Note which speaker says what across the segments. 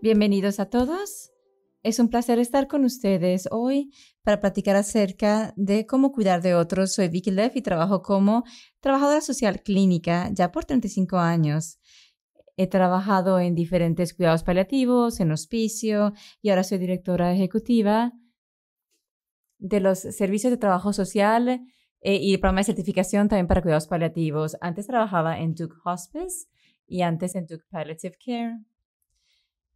Speaker 1: Bienvenidos a todos. Es un placer estar con ustedes hoy para platicar acerca de cómo cuidar de otros. Soy Vicky Leff y trabajo como trabajadora social clínica ya por 35 años. He trabajado en diferentes cuidados paliativos, en hospicio y ahora soy directora ejecutiva de los servicios de trabajo social eh, y programa de certificación también para cuidados paliativos. Antes trabajaba en Duke Hospice y antes en Duke Palliative Care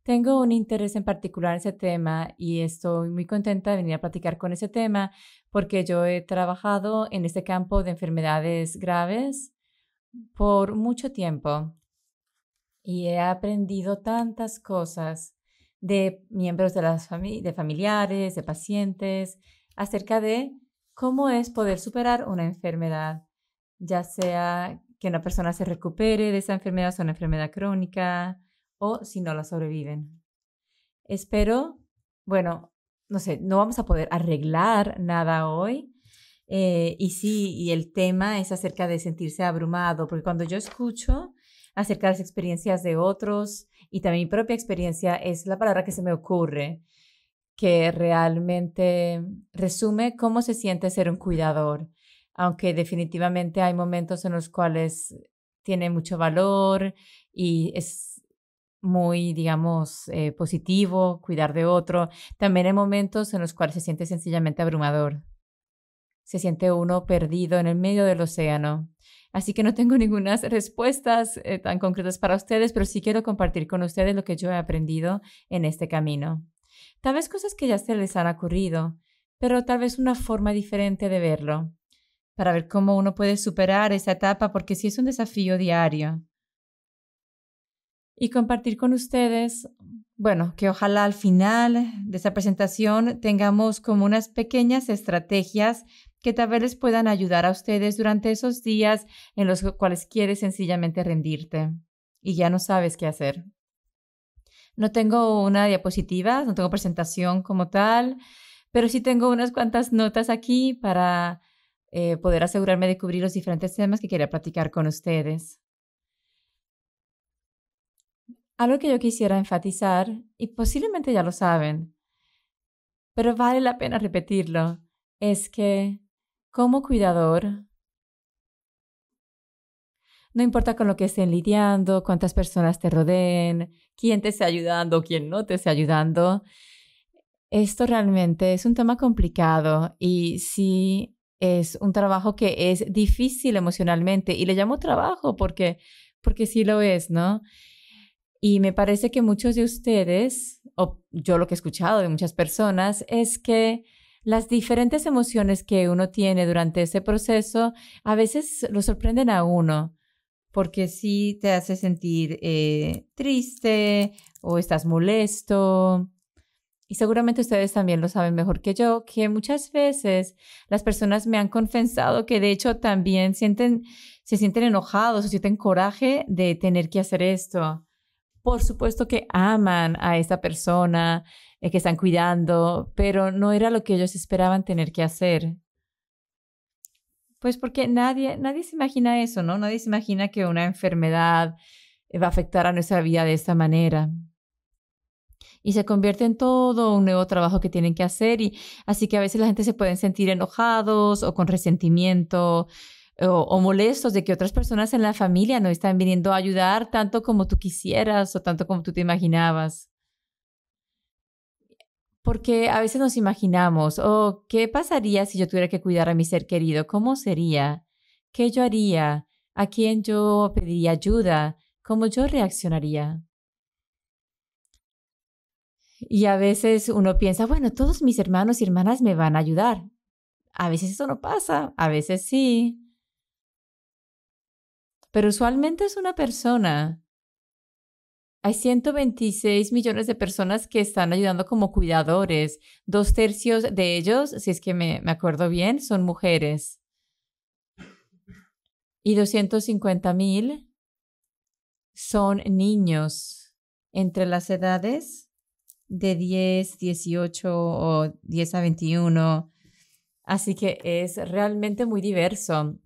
Speaker 1: tengo un interés en particular en ese tema y estoy muy contenta de venir a platicar con ese tema porque yo he trabajado en este campo de enfermedades graves por mucho tiempo y he aprendido tantas cosas de miembros de, las familias, de familiares, de pacientes, acerca de cómo es poder superar una enfermedad, ya sea que una persona se recupere de esa enfermedad, o una enfermedad crónica, o si no la sobreviven. Espero, bueno, no sé, no vamos a poder arreglar nada hoy. Eh, y sí, y el tema es acerca de sentirse abrumado, porque cuando yo escucho acerca de las experiencias de otros y también mi propia experiencia es la palabra que se me ocurre, que realmente resume cómo se siente ser un cuidador, aunque definitivamente hay momentos en los cuales tiene mucho valor y es muy, digamos, eh, positivo, cuidar de otro. También hay momentos en los cuales se siente sencillamente abrumador. Se siente uno perdido en el medio del océano. Así que no tengo ninguna respuesta eh, tan concretas para ustedes, pero sí quiero compartir con ustedes lo que yo he aprendido en este camino. Tal vez cosas que ya se les han ocurrido, pero tal vez una forma diferente de verlo, para ver cómo uno puede superar esa etapa, porque sí es un desafío diario y compartir con ustedes. Bueno, que ojalá al final de esta presentación tengamos como unas pequeñas estrategias que tal vez les puedan ayudar a ustedes durante esos días en los cuales quieres sencillamente rendirte y ya no sabes qué hacer. No tengo una diapositiva, no tengo presentación como tal, pero sí tengo unas cuantas notas aquí para eh, poder asegurarme de cubrir los diferentes temas que quería platicar con ustedes. Algo que yo quisiera enfatizar, y posiblemente ya lo saben, pero vale la pena repetirlo, es que como cuidador, no importa con lo que estén lidiando, cuántas personas te rodeen, quién te esté ayudando, quién no te esté ayudando, esto realmente es un tema complicado y sí es un trabajo que es difícil emocionalmente y le llamo trabajo porque, porque sí lo es, ¿no? Y me parece que muchos de ustedes, o yo lo que he escuchado de muchas personas, es que las diferentes emociones que uno tiene durante ese proceso a veces lo sorprenden a uno, porque sí te hace sentir eh, triste o estás molesto. Y seguramente ustedes también lo saben mejor que yo, que muchas veces las personas me han confesado que de hecho también sienten, se sienten enojados o sienten coraje de tener que hacer esto por supuesto que aman a esa persona eh, que están cuidando, pero no era lo que ellos esperaban tener que hacer. Pues porque nadie, nadie se imagina eso, ¿no? Nadie se imagina que una enfermedad eh, va a afectar a nuestra vida de esta manera. Y se convierte en todo un nuevo trabajo que tienen que hacer. Y así que a veces la gente se pueden sentir enojados o con resentimiento o, molestos de que otras personas en la familia no están viniendo a ayudar tanto como tú quisieras o tanto como tú te imaginabas. Porque a veces nos imaginamos, oh, ¿qué pasaría si yo tuviera que cuidar a mi ser querido? ¿Cómo sería? ¿Qué yo haría? ¿A quién yo pediría ayuda? ¿Cómo yo reaccionaría? Y a veces uno piensa, bueno, todos mis hermanos y hermanas me van a ayudar. A veces eso no pasa, a veces sí pero usualmente es una persona. Hay 126 millones de personas que están ayudando como cuidadores. Dos tercios de ellos, si es que me, acuerdo bien, son mujeres. Y 250 mil son niños entre las edades de 10, 18 o 10 a 21. Así que es realmente muy diverso.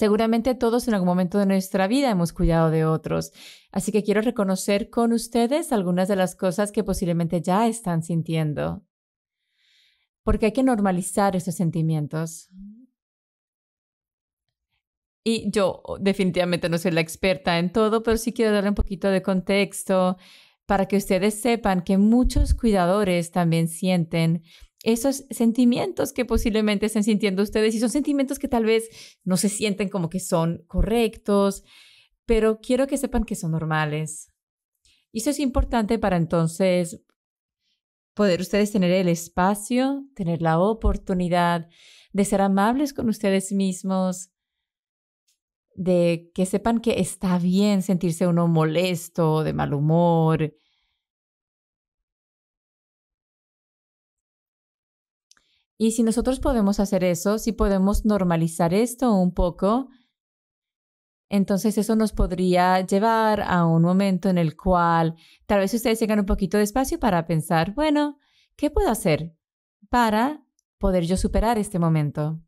Speaker 1: Seguramente todos en algún momento de nuestra vida hemos cuidado de otros, así que quiero reconocer con ustedes algunas de las cosas que posiblemente ya están sintiendo, porque hay que normalizar esos sentimientos. Y yo oh, definitivamente no soy la experta en todo, pero sí quiero darle un poquito de contexto para que ustedes sepan que muchos cuidadores también sienten esos sentimientos que posiblemente estén sintiendo ustedes y son sentimientos que tal vez no se sienten como que son correctos, pero quiero que sepan que son normales. Y eso es importante para entonces poder ustedes tener el espacio, tener la oportunidad de ser amables con ustedes mismos, de que sepan que está bien sentirse uno molesto, de mal humor, Y si nosotros podemos hacer eso, si podemos normalizar esto un poco, entonces eso nos podría llevar a un momento en el cual tal vez ustedes tengan un poquito de espacio para pensar, bueno, ¿qué puedo hacer para poder yo superar este momento?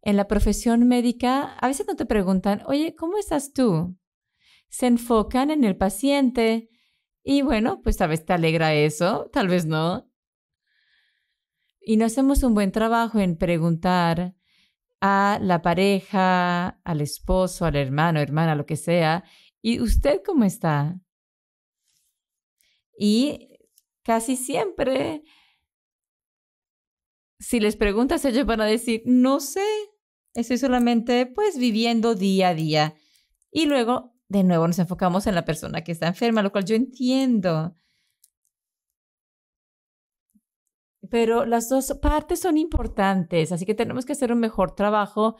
Speaker 1: En la profesión médica, a veces no te preguntan, oye, ¿cómo estás tú? Se enfocan en el paciente y bueno, pues tal vez te alegra eso, tal vez no y no hacemos un buen trabajo en preguntar a la pareja, al esposo, al hermano, hermana, lo que sea, ¿y usted cómo está? Y casi siempre, si les preguntas, ellos van a decir, no sé, estoy solamente pues viviendo día a día. Y luego, de nuevo, nos enfocamos en la persona que está enferma, lo cual yo entiendo. pero las dos partes son importantes, así que tenemos que hacer un mejor trabajo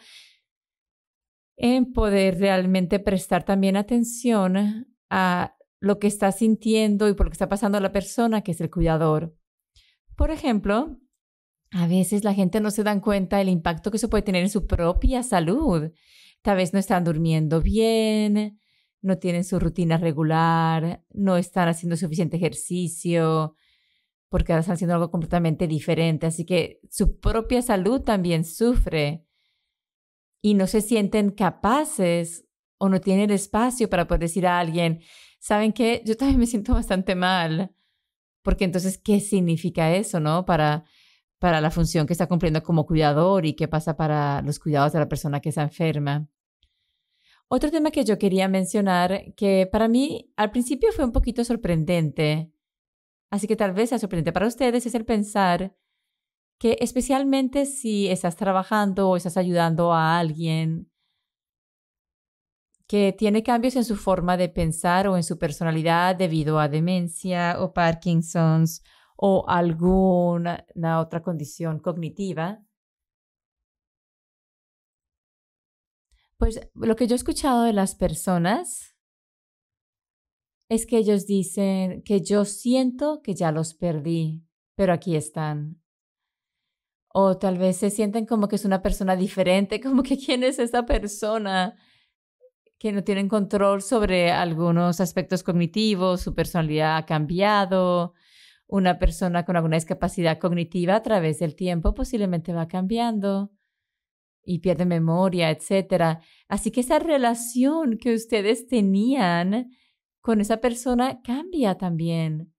Speaker 1: en poder realmente prestar también atención a lo que está sintiendo y por lo que está pasando a la persona que es el cuidador. Por ejemplo, a veces la gente no se dan cuenta del impacto que eso puede tener en su propia salud. Tal vez no están durmiendo bien, no tienen su rutina regular, no están haciendo suficiente ejercicio, porque están haciendo algo completamente diferente. Así que su propia salud también sufre y no se sienten capaces o no tienen espacio para poder decir a alguien, ¿saben qué? Yo también me siento bastante mal. Porque entonces, ¿qué significa eso, no? Para, para la función que está cumpliendo como cuidador y qué pasa para los cuidados de la persona que está enferma. Otro tema que yo quería mencionar, que para mí al principio fue un poquito sorprendente, Así que tal vez sea sorprendente para ustedes es el pensar que especialmente si estás trabajando o estás ayudando a alguien que tiene cambios en su forma de pensar o en su personalidad debido a demencia o Parkinson's o alguna otra condición cognitiva, pues lo que yo he escuchado de las personas es que ellos dicen que yo siento que ya los perdí, pero aquí están. O tal vez se sienten como que es una persona diferente, como que quién es esa persona, que no tienen control sobre algunos aspectos cognitivos, su personalidad ha cambiado, una persona con alguna discapacidad cognitiva a través del tiempo posiblemente va cambiando y pierde memoria, etc. Así que esa relación que ustedes tenían con esa persona cambia también.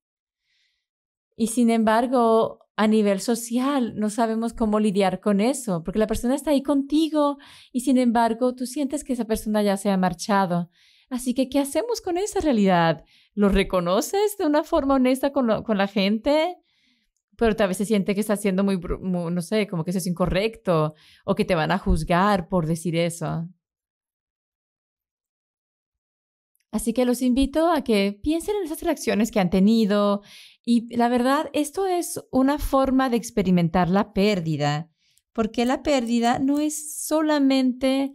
Speaker 1: Y sin embargo, a nivel social no sabemos cómo lidiar con eso, porque la persona está ahí contigo y sin embargo tú sientes que esa persona ya se ha marchado. Así que, ¿qué hacemos con esa realidad? ¿Lo reconoces de una forma honesta con, con la gente? Pero tal vez se siente que está siendo muy, no sé, como que eso es incorrecto o que te van a juzgar por decir eso. Así que los invito a que piensen en esas reacciones que han tenido y la verdad, esto es una forma de experimentar la pérdida, porque la pérdida no es solamente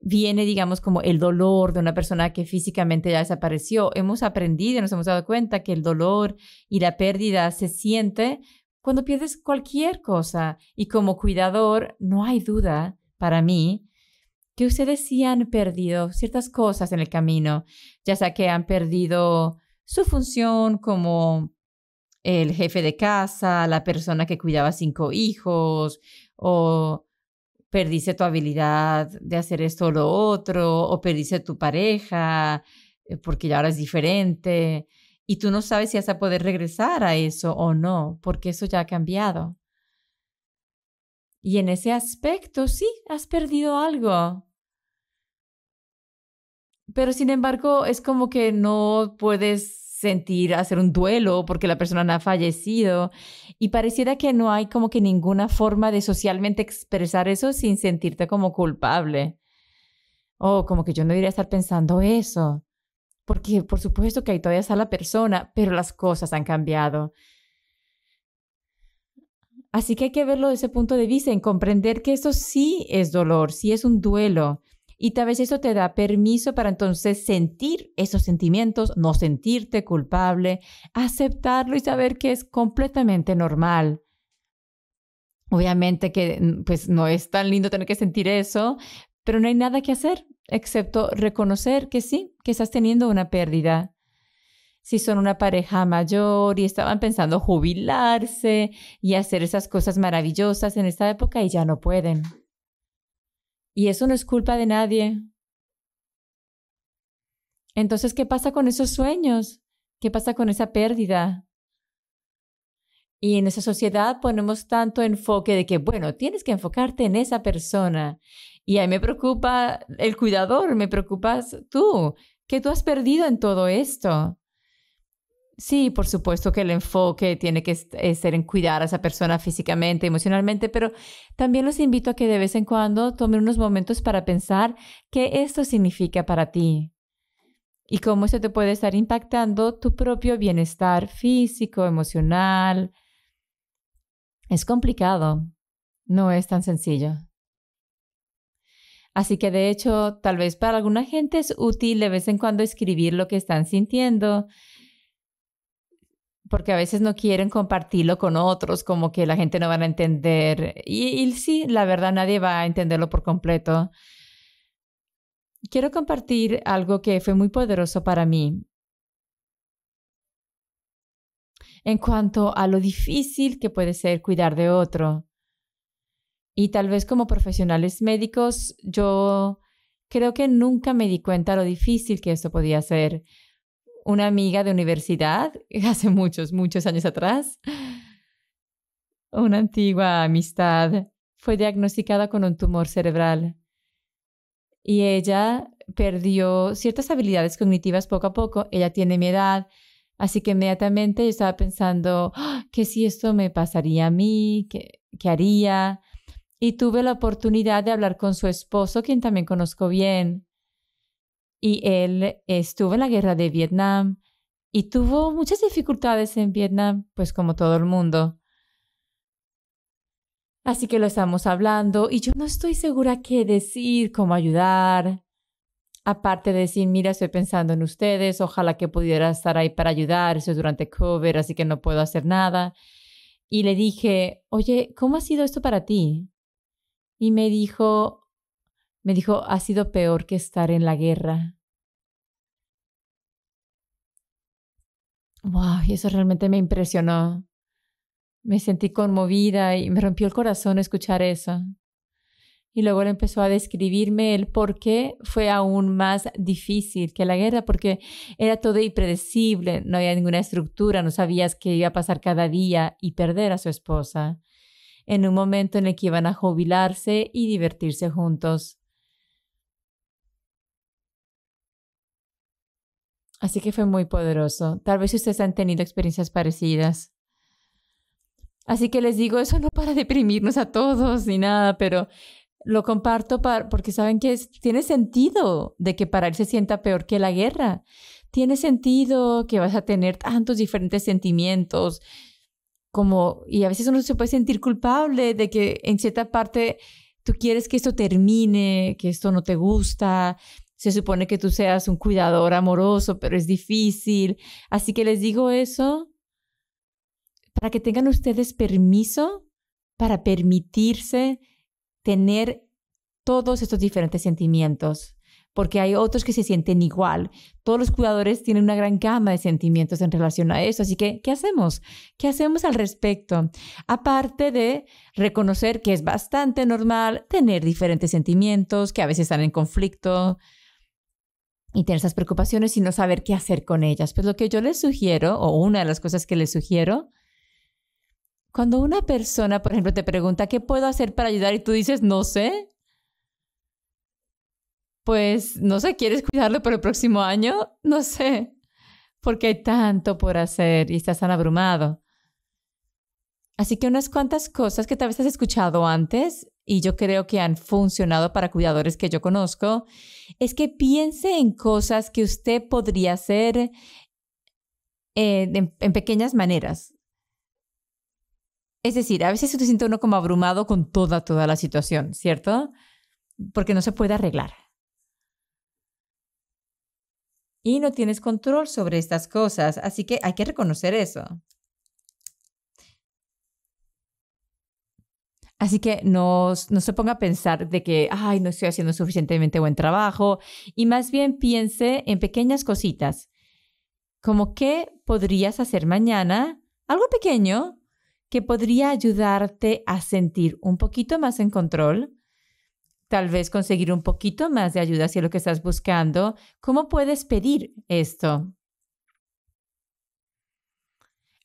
Speaker 1: viene, digamos, como el dolor de una persona que físicamente ya desapareció. Hemos aprendido, y nos hemos dado cuenta que el dolor y la pérdida se siente cuando pierdes cualquier cosa. Y como cuidador, no hay duda para mí que ustedes sí han perdido ciertas cosas en el camino, ya sea que han perdido su función como el jefe de casa, la persona que cuidaba cinco hijos, o perdiste tu habilidad de hacer esto o lo otro, o perdiste tu pareja, eh, porque ya ahora es diferente, y tú no sabes si vas a poder regresar a eso o no, porque eso ya ha cambiado. Y en ese aspecto, sí, has perdido algo. Pero sin embargo, es como que no puedes sentir, hacer un duelo porque la persona no ha fallecido. Y pareciera que no hay como que ninguna forma de socialmente expresar eso sin sentirte como culpable. O oh, como que yo no debería estar pensando eso. Porque por supuesto que ahí todavía está la persona, pero las cosas han cambiado. Así que hay que verlo desde ese punto de vista, en comprender que eso sí es dolor, sí es un duelo, y tal vez eso te da permiso para entonces sentir esos sentimientos, no sentirte culpable, aceptarlo y saber que es completamente normal. Obviamente que mm, pues no es tan lindo tener que sentir eso, pero no hay nada que hacer excepto reconocer que sí, que estás teniendo una pérdida. Si son una pareja mayor y estaban pensando jubilarse y hacer esas cosas maravillosas en esta época y ya no pueden. Y eso no es culpa de nadie. Entonces, ¿qué pasa con esos sueños? ¿Qué pasa con esa pérdida? Y en esa sociedad ponemos tanto enfoque de que, bueno, tienes que enfocarte en esa persona. Y ahí me preocupa el cuidador, me preocupas tú, que tú has perdido en todo esto. Sí, por supuesto que el enfoque tiene que eh, ser en cuidar a esa persona físicamente, emocionalmente, pero también los invito a que de vez en cuando tomen unos momentos para pensar qué esto significa para ti y cómo esto te puede estar impactando tu propio bienestar físico, emocional. Es complicado, no es tan sencillo. Así que de hecho, tal vez para alguna gente es útil de vez en cuando escribir lo que están sintiendo porque a veces no quieren compartirlo con otros, como que la gente no va a entender. Y, sí, la verdad, nadie va a entenderlo por completo. Quiero compartir algo que fue muy poderoso para mí. En cuanto a lo difícil que puede ser cuidar de otro. Y tal vez como profesionales médicos, yo creo que nunca me di cuenta lo difícil que esto podía ser una amiga de universidad, hace muchos, muchos años atrás, una antigua amistad, fue diagnosticada con un tumor cerebral y ella perdió ciertas habilidades cognitivas poco a poco. Ella tiene mi edad, así que inmediatamente yo estaba pensando, ah, que si esto me pasaría a mí? ¿Qué, ¿Qué haría? Y tuve la oportunidad de hablar con su esposo, quien también conozco bien y él estuvo en la guerra de Vietnam y tuvo muchas dificultades en Vietnam, pues como todo el mundo. Así que lo estamos hablando y yo no estoy segura qué decir, cómo ayudar. Aparte de decir, mira, estoy pensando en ustedes, ojalá que pudiera estar ahí para ayudar, eso durante COVID, así que no puedo hacer nada. Y le dije, oye, ¿cómo ha sido esto para ti? Y me dijo, me dijo, ha sido peor que estar en la guerra. Wow, y eso realmente me impresionó. Me sentí conmovida y me rompió el corazón escuchar eso. Y luego él empezó a describirme el por qué fue aún más difícil que la guerra, porque era todo impredecible, no había ninguna estructura, no sabías qué iba a pasar cada día y perder a su esposa en un momento en el que iban a jubilarse y divertirse juntos. Así que fue muy poderoso. Tal vez ustedes han tenido experiencias parecidas. Así que les digo, eso no para deprimirnos a todos ni nada, pero lo comparto porque saben que tiene sentido de que para él se sienta peor que la guerra. Tiene sentido que vas a tener tantos diferentes sentimientos como y a veces uno se puede sentir culpable de que en cierta parte tú quieres que esto termine, que esto no te gusta, se supone que tú seas un cuidador amoroso, pero es difícil. Así que les digo eso para que tengan ustedes permiso para permitirse tener todos estos diferentes sentimientos, porque hay otros que se sienten igual. Todos los cuidadores tienen una gran gama de sentimientos en relación a eso, así que, ¿qué hacemos? ¿Qué hacemos al respecto? Aparte de reconocer que es bastante normal tener diferentes sentimientos, que a veces están en conflicto, y tener esas preocupaciones y no saber qué hacer con ellas. Pues lo que yo les sugiero, o una de las cosas que les sugiero, cuando una persona, por ejemplo, te pregunta, ¿qué puedo hacer para ayudar? Y tú dices, no sé. Pues, no sé, ¿quieres cuidarlo por el próximo año? No sé, porque hay tanto por hacer y estás tan abrumado. Así que unas cuantas cosas que tal vez has escuchado antes y yo creo que han funcionado para cuidadores que yo conozco, es que piense en cosas que usted podría hacer eh, en, pequeñas maneras. Es decir, a veces se siente uno como abrumado con toda, toda la situación, ¿cierto? Porque no se puede arreglar. Y no tienes control sobre estas cosas, así que hay que reconocer eso. Así que no, se ponga a pensar de que, ay, no estoy haciendo suficientemente buen trabajo, y más bien piense en pequeñas cositas, como qué podrías hacer mañana, algo pequeño que podría ayudarte a sentir un poquito más en control, tal vez conseguir un poquito más de ayuda si es lo que estás buscando. ¿Cómo puedes pedir esto?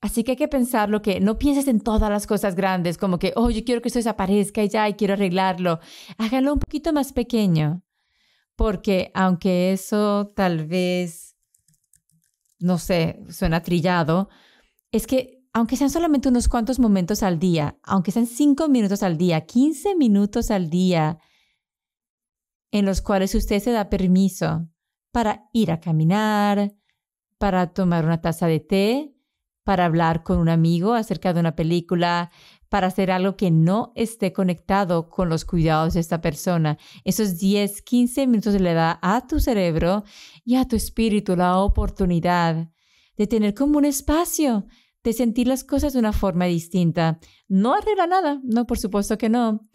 Speaker 1: Así que hay que pensar lo que no pienses en todas las cosas grandes, como que, oh, yo quiero que esto desaparezca y ya, y quiero arreglarlo. Hágalo un poquito más pequeño, porque aunque eso tal vez, no sé, suena trillado, es que aunque sean solamente unos cuantos momentos al día, aunque sean cinco minutos al día, quince minutos al día, en los cuales usted se da permiso para ir a caminar, para tomar una taza de té, para hablar con un amigo acerca de una película, para hacer algo que no esté conectado con los cuidados de esta persona. Esos 10, 15 minutos le da a tu cerebro y a tu espíritu la oportunidad de tener como un espacio, de sentir las cosas de una forma distinta. No arregla nada, no, por supuesto que no.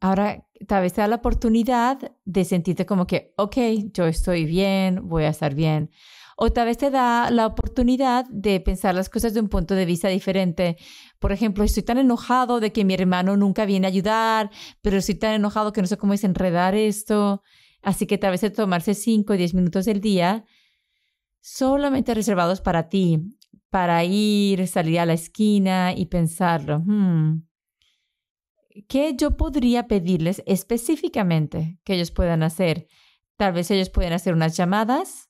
Speaker 1: Ahora, tal vez te da la oportunidad de sentirte como que, ok, yo estoy bien, voy a estar bien. O tal vez te da la oportunidad de pensar las cosas de un punto de vista diferente. Por ejemplo, estoy tan enojado de que mi hermano nunca viene a ayudar, pero estoy tan enojado que no sé cómo es enredar esto. Así que tal vez de tomarse 5 o 10 minutos del día solamente reservados para ti, para ir, salir a la esquina y pensarlo. Hmm. ¿Qué yo podría pedirles específicamente que ellos puedan hacer? Tal vez ellos puedan hacer unas llamadas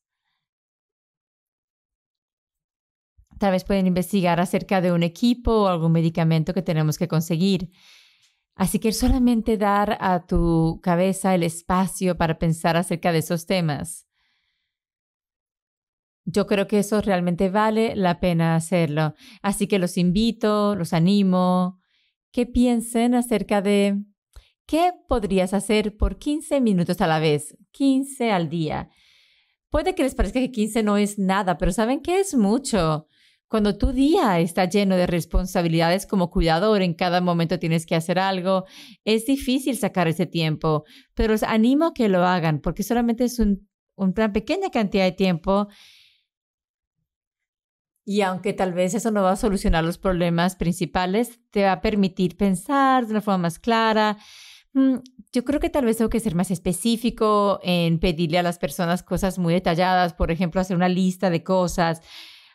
Speaker 1: Tal vez pueden investigar acerca de un equipo o algún medicamento que tenemos que conseguir. Así que solamente dar a tu cabeza el espacio para pensar acerca de esos temas. Yo creo que eso realmente vale la pena hacerlo. Así que los invito, los animo, que piensen acerca de qué podrías hacer por 15 minutos a la vez, 15 al día. Puede que les parezca que 15 no es nada, pero ¿saben que es mucho? Cuando tu día está lleno de responsabilidades como cuidador, en cada momento tienes que hacer algo, es difícil sacar ese tiempo, pero os animo a que lo hagan porque solamente es un, una pequeña cantidad de tiempo y aunque tal vez eso no va a solucionar los problemas principales, te va a permitir pensar de una forma más clara. Mm, yo creo que tal vez tengo que ser más específico en pedirle a las personas cosas muy detalladas, por ejemplo, hacer una lista de cosas,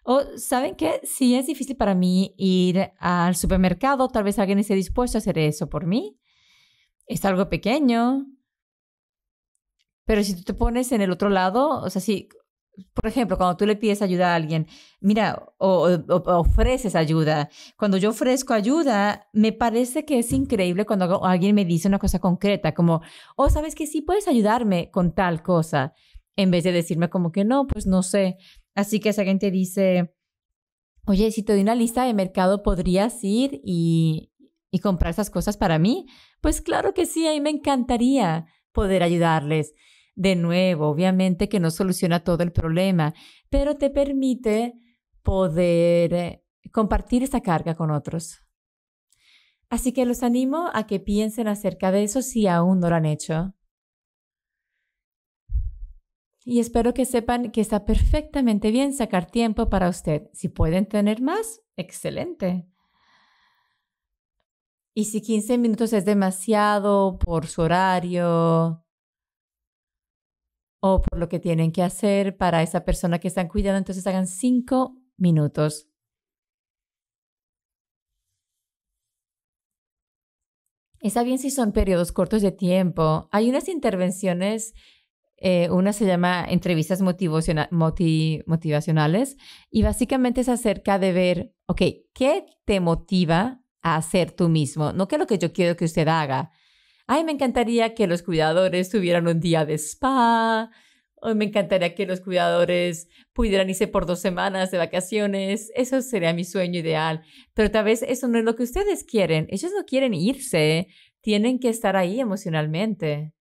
Speaker 1: o, ¿saben qué? Si es difícil para mí ir al supermercado, tal vez alguien esté dispuesto a hacer eso por mí. Es algo pequeño. Pero si tú te pones en el otro lado, o sea, si, por ejemplo, cuando tú le pides ayuda a alguien, mira, o, ofreces ayuda. Cuando yo ofrezco ayuda, me parece que es increíble cuando alguien me dice una cosa concreta, como, oh, sabes que sí puedes ayudarme con tal cosa, en vez de decirme como que no, pues no sé. Así que alguien te dice, oye, si te doy una lista de mercado, ¿podrías ir y, y comprar esas cosas para mí? Pues claro que sí, a mí me encantaría poder ayudarles. De nuevo, obviamente que no soluciona todo el problema, pero te permite poder compartir esa carga con otros. Así que los animo a que piensen acerca de eso si aún no lo han hecho y espero que sepan que está perfectamente bien sacar tiempo para usted. Si pueden tener más, excelente. Y si 15 minutos es demasiado por su horario o por lo que tienen que hacer para esa persona que están cuidando, entonces hagan 5 minutos. Está bien si son periodos cortos de tiempo. Hay unas intervenciones eh, una se llama Entrevistas Motivacionales y básicamente es acerca de ver, ok, ¿qué te motiva a hacer tú mismo? No qué es lo que yo quiero que usted haga. Ay, me encantaría que los cuidadores tuvieran un día de spa. O me encantaría que los cuidadores pudieran irse por dos semanas de vacaciones. Eso sería mi sueño ideal. Pero tal vez eso no es lo que ustedes quieren. Ellos no quieren irse. Tienen que estar ahí emocionalmente.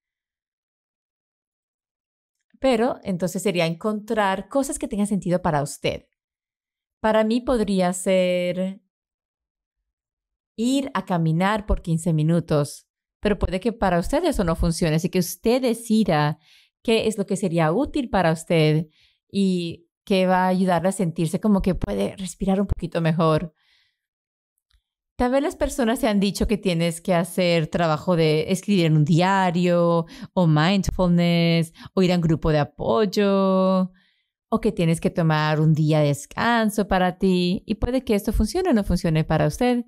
Speaker 1: Pero entonces sería encontrar cosas que tengan sentido para usted. Para mí podría ser ir a caminar por 15 minutos, pero puede que para usted eso no funcione, así que usted decida qué es lo que sería útil para usted y qué va a ayudarle a sentirse como que puede respirar un poquito mejor Tal vez las personas se han dicho que tienes que hacer trabajo de escribir en un diario o mindfulness o ir a un grupo de apoyo o que tienes que tomar un día de descanso para ti y puede que esto funcione o no funcione para usted.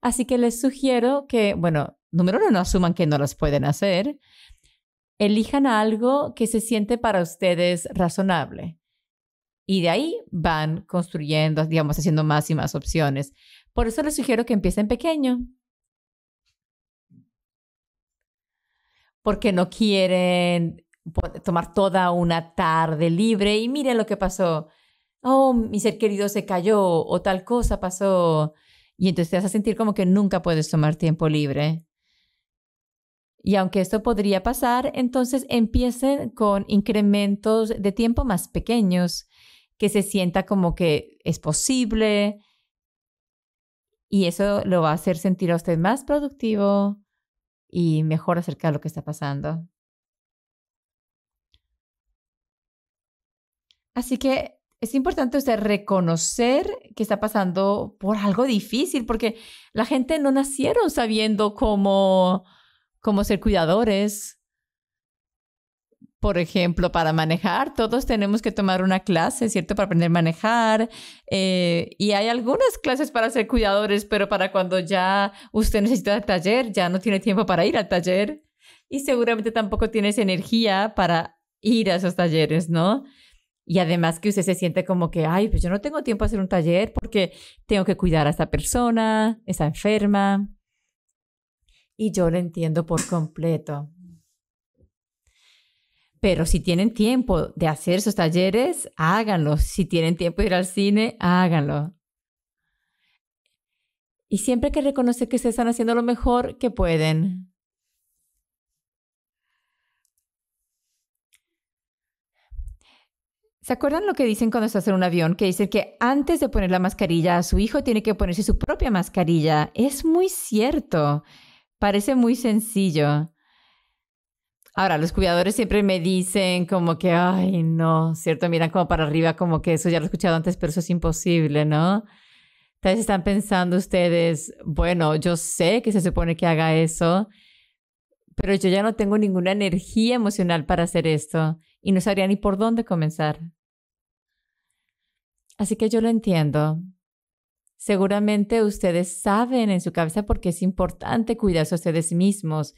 Speaker 1: Así que les sugiero que, bueno, número uno, no asuman que no las pueden hacer. Elijan algo que se siente para ustedes razonable. Y de ahí van construyendo, digamos, haciendo más y más opciones. Por eso les sugiero que empiecen pequeño. Porque no quieren tomar toda una tarde libre y miren lo que pasó. Oh, mi ser querido se cayó o tal cosa pasó. Y entonces te vas a sentir como que nunca puedes tomar tiempo libre. Y aunque esto podría pasar, entonces empiecen con incrementos de tiempo más pequeños, que se sienta como que es posible, y eso lo va a hacer sentir a usted más productivo y mejor acerca de lo que está pasando. Así que es importante usted reconocer que está pasando por algo difícil, porque la gente no nacieron sabiendo cómo, cómo ser cuidadores por ejemplo, para manejar, todos tenemos que tomar una clase, ¿cierto? Para aprender a manejar. Eh, y hay algunas clases para ser cuidadores, pero para cuando ya usted necesita el taller, ya no tiene tiempo para ir al taller. Y seguramente tampoco tienes energía para ir a esos talleres, ¿no? Y además que usted se siente como que, ay, pues yo no tengo tiempo a hacer un taller porque tengo que cuidar a esta persona, esa enferma. Y yo lo entiendo por completo. Pero si tienen tiempo de hacer sus talleres, háganlo. Si tienen tiempo de ir al cine, háganlo. Y siempre hay que reconocer que se están haciendo lo mejor que pueden. ¿Se acuerdan lo que dicen cuando se hace un avión? Que dicen que antes de poner la mascarilla a su hijo tiene que ponerse su propia mascarilla. Es muy cierto. Parece muy sencillo. Ahora, los cuidadores siempre me dicen como que, ay, no, ¿cierto? Miran como para arriba, como que eso ya lo he escuchado antes, pero eso es imposible, ¿no? Tal vez están pensando ustedes, bueno, yo sé que se supone que haga eso, pero yo ya no tengo ninguna energía emocional para hacer esto y no sabría ni por dónde comenzar. Así que yo lo entiendo. Seguramente ustedes saben en su cabeza por qué es importante cuidarse a ustedes mismos,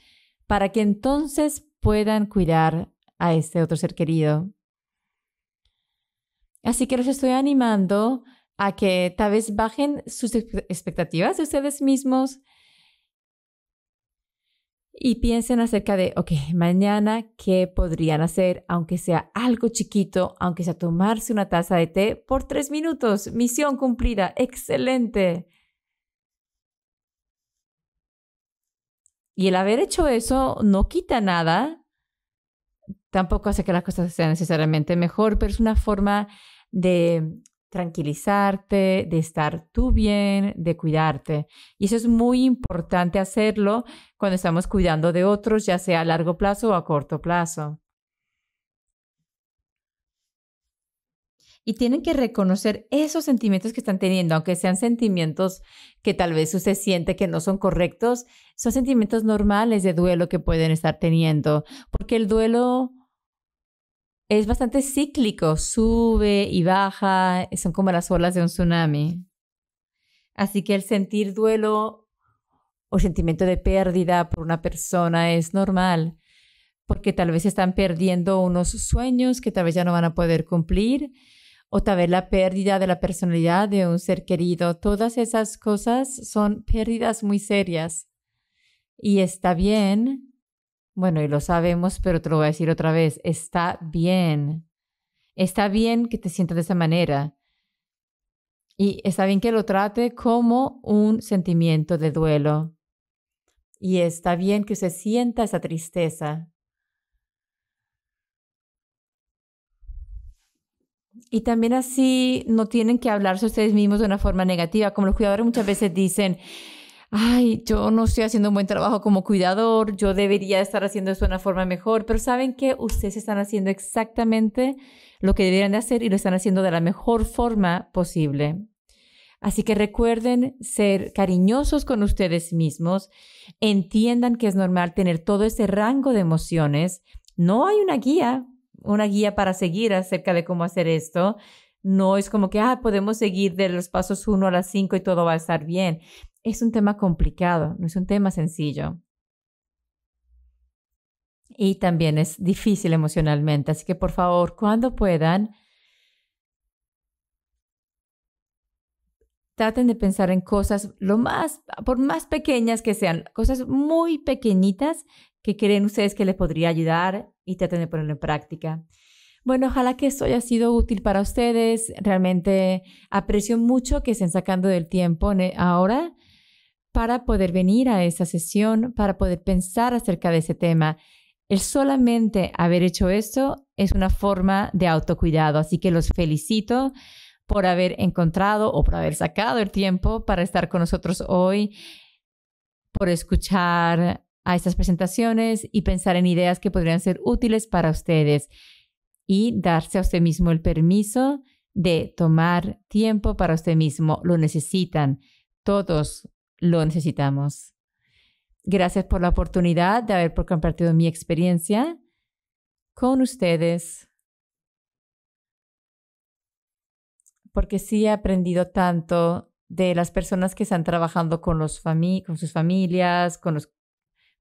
Speaker 1: para que entonces puedan cuidar a este otro ser querido. Así que los estoy animando a que tal vez bajen sus expectativas de ustedes mismos y piensen acerca de, ok, mañana, ¿qué podrían hacer? Aunque sea algo chiquito, aunque sea tomarse una taza de té por tres minutos. Misión cumplida. Excelente. Y el haber hecho eso no quita nada, tampoco hace que las cosas sean necesariamente mejor, pero es una forma de tranquilizarte, de estar tú bien, de cuidarte. Y eso es muy importante hacerlo cuando estamos cuidando de otros, ya sea a largo plazo o a corto plazo. y tienen que reconocer esos sentimientos que están teniendo, aunque sean sentimientos que tal vez usted siente que no son correctos, son sentimientos normales de duelo que pueden estar teniendo, porque el duelo es bastante cíclico, sube y baja, son como las olas de un tsunami. Así que el sentir duelo o sentimiento de pérdida por una persona es normal porque tal vez están perdiendo unos sueños que tal vez ya no van a poder cumplir otra vez la pérdida de la personalidad de un ser querido, todas esas cosas son pérdidas muy serias. Y está bien, bueno, y lo sabemos, pero te lo voy a decir otra vez, está bien. Está bien que te sientas de esa manera. Y está bien que lo trate como un sentimiento de duelo. Y está bien que se sienta esa tristeza. Y también así no tienen que hablarse ustedes mismos de una forma negativa, como los cuidadores muchas veces dicen, ay, yo no estoy haciendo un buen trabajo como cuidador, yo debería estar haciendo eso de una forma mejor, pero saben que ustedes están haciendo exactamente lo que deberían de hacer y lo están haciendo de la mejor forma posible. Así que recuerden ser cariñosos con ustedes mismos, entiendan que es normal tener todo ese rango de emociones, no hay una guía, una guía para seguir acerca de cómo hacer esto. No es como que, ah, podemos seguir de los pasos 1 a las 5 y todo va a estar bien. Es un tema complicado, no es un tema sencillo. Y también es difícil emocionalmente, así que por favor, cuando puedan, traten de pensar en cosas lo más, por más pequeñas que sean, cosas muy pequeñitas que creen ustedes que les podría ayudar y traten de ponerlo en práctica. Bueno, ojalá que esto haya sido útil para ustedes. Realmente aprecio mucho que estén sacando del tiempo ahora para poder venir a esa sesión, para poder pensar acerca de ese tema. El solamente haber hecho esto es una forma de autocuidado, así que los felicito por haber encontrado o por haber sacado el tiempo para estar con nosotros hoy, por escuchar a estas presentaciones y pensar en ideas que podrían ser útiles para ustedes y darse a usted mismo el permiso de tomar tiempo para usted mismo. Lo necesitan. Todos lo necesitamos. Gracias por la oportunidad de haber compartido mi experiencia con ustedes. Porque sí he aprendido tanto de las personas que están trabajando con, los con sus familias, con los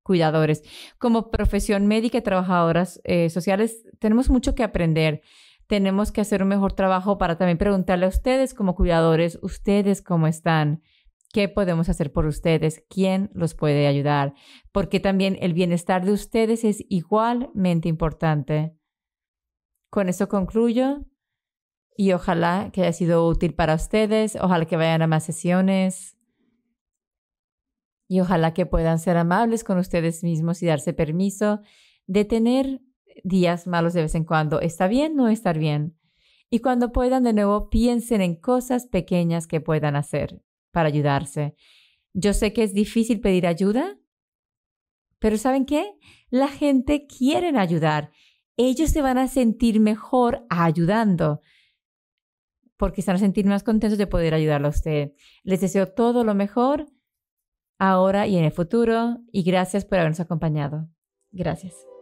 Speaker 1: cuidadores. Como profesión médica y trabajadoras eh, sociales, tenemos mucho que aprender. Tenemos que hacer un mejor trabajo para también preguntarle a ustedes como cuidadores, ustedes cómo están, qué podemos hacer por ustedes, quién los puede ayudar, porque también el bienestar de ustedes es igualmente importante. Con eso concluyo y ojalá que haya sido útil para ustedes, ojalá que vayan a más sesiones y ojalá que puedan ser amables con ustedes mismos y darse permiso de tener días malos de vez en cuando. Está bien no estar bien. Y cuando puedan de nuevo, piensen en cosas pequeñas que puedan hacer para ayudarse. Yo sé que es difícil pedir ayuda, pero ¿saben qué? La gente quiere ayudar. Ellos se van a sentir mejor ayudando porque se van a sentir más contentos de poder ayudarlo a usted. Les deseo todo lo mejor ahora y en el futuro, y gracias por habernos acompañado. Gracias.